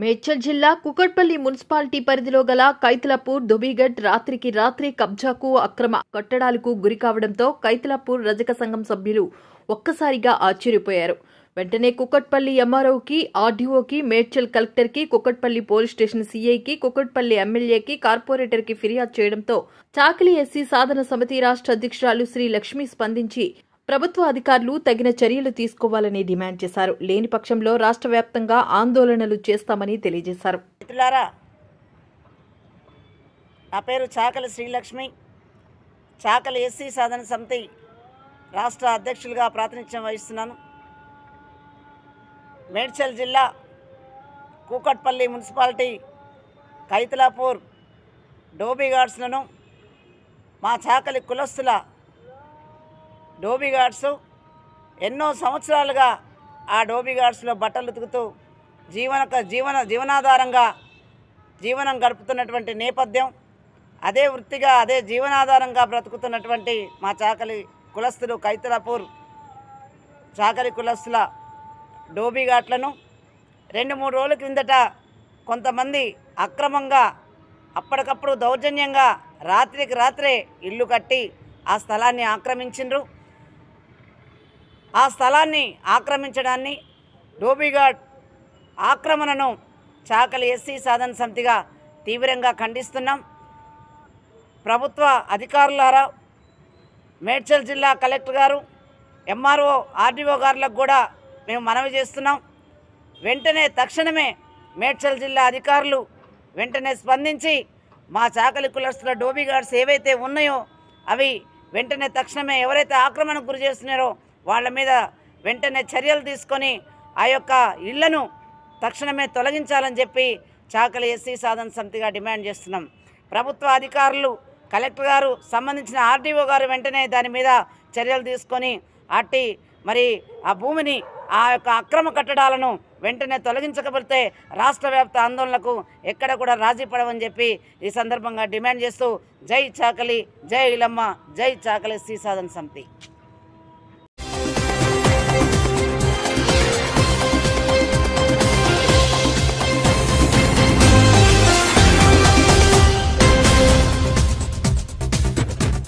మేడ్చల్ జిల్లా కుకట్పల్లి మున్సిపాలిటీ పరిధిలో గల కైతలపూర్ దుబీగఢ్ రాత్రికి రాత్రి కబ్జాకు అక్రమ కట్టడాలకు గురి కావడంతో కైతలపూర్ రజక సంఘం సభ్యులు ఒక్కసారిగా ఆశ్చర్యపోయారు వెంటనే కుకట్పల్లి ఎంఆర్ఓకి ఆర్డీఓకి మేడ్చల్ కలెక్టర్కి కుకట్పల్లి పోలీస్ స్టేషన్ సీఐకి కుకట్పల్లి ఎమ్మెల్యేకి కార్పొరేటర్కి ఫిర్యాదు చేయడంతో చాకిలి ఎస్సీ సాధన సమితి రాష్ట్ర అధ్యక్షురాలు శ్రీ లక్ష్మి స్పందించి ప్రభుత్వ అధికారులు తగిన చర్యలు తీసుకోవాలని డిమాండ్ చేశారు లేని పక్షంలో రాష్ట్ర వ్యాప్తంగా ఆందోళనలు చేస్తామని తెలియజేశారు నా పేరు చాకలి శ్రీలక్ష్మి చాకలి ఎస్సీ సాధన సమితి రాష్ట్ర అధ్యక్షులుగా ప్రాతినిధ్యం వహిస్తున్నాను మేడ్చల్ జిల్లా కూకట్పల్లి మున్సిపాలిటీ కైతలాపూర్ గార్డ్స్లను మా చాకలి కులస్తుల గార్డ్స్ ఎన్నో సంవత్సరాలుగా ఆ గార్డ్స్లో బట్టలు ఉతుకుతూ జీవన జీవన జీవనాధారంగా జీవనం గడుపుతున్నటువంటి నేపథ్యం అదే వృత్తిగా అదే జీవనాధారంగా బ్రతుకుతున్నటువంటి మా చాకలి కులస్తులు కైతలాపూర్ చాకలి కులస్తుల డోబీ ఘాట్లను రెండు మూడు రోజుల క్రిందట కొంతమంది అక్రమంగా అప్పటికప్పుడు దౌర్జన్యంగా రాత్రికి రాత్రే ఇల్లు కట్టి ఆ స్థలాన్ని ఆక్రమించిండ్రు ఆ స్థలాన్ని ఆక్రమించడాన్ని డోబీఘాట్ ఆక్రమణను చాకలి ఎస్సీ సాధన సమితిగా తీవ్రంగా ఖండిస్తున్నాం ప్రభుత్వ అధికారులారా మేడ్చల్ జిల్లా కలెక్టర్ గారు ఎంఆర్ఓ ఆర్డీఓ గారులకు కూడా మేము మనవి చేస్తున్నాం వెంటనే తక్షణమే మేడ్చల్ జిల్లా అధికారులు వెంటనే స్పందించి మా చాకలి కులస్తుల డోబీ గార్డ్స్ ఏవైతే ఉన్నాయో అవి వెంటనే తక్షణమే ఎవరైతే ఆక్రమణకు గురి చేస్తున్నారో వాళ్ళ మీద వెంటనే చర్యలు తీసుకొని ఆ యొక్క ఇళ్లను తక్షణమే తొలగించాలని చెప్పి చాకలి ఎస్సీ సాధన సమితిగా డిమాండ్ చేస్తున్నాం ప్రభుత్వ అధికారులు కలెక్టర్ గారు సంబంధించిన ఆర్డీఓ గారు వెంటనే దాని మీద చర్యలు తీసుకొని అట్టి మరి ఆ భూమిని ఆ యొక్క అక్రమ కట్టడాలను వెంటనే తొలగించకపోతే రాష్ట్ర వ్యాప్త ఆందోళనకు ఎక్కడ కూడా రాజీ పడవని చెప్పి ఈ సందర్భంగా డిమాండ్ చేస్తూ జై చాకలి జై ఇలమ్మ జై చాకలి శ్రీ సాధన సమితి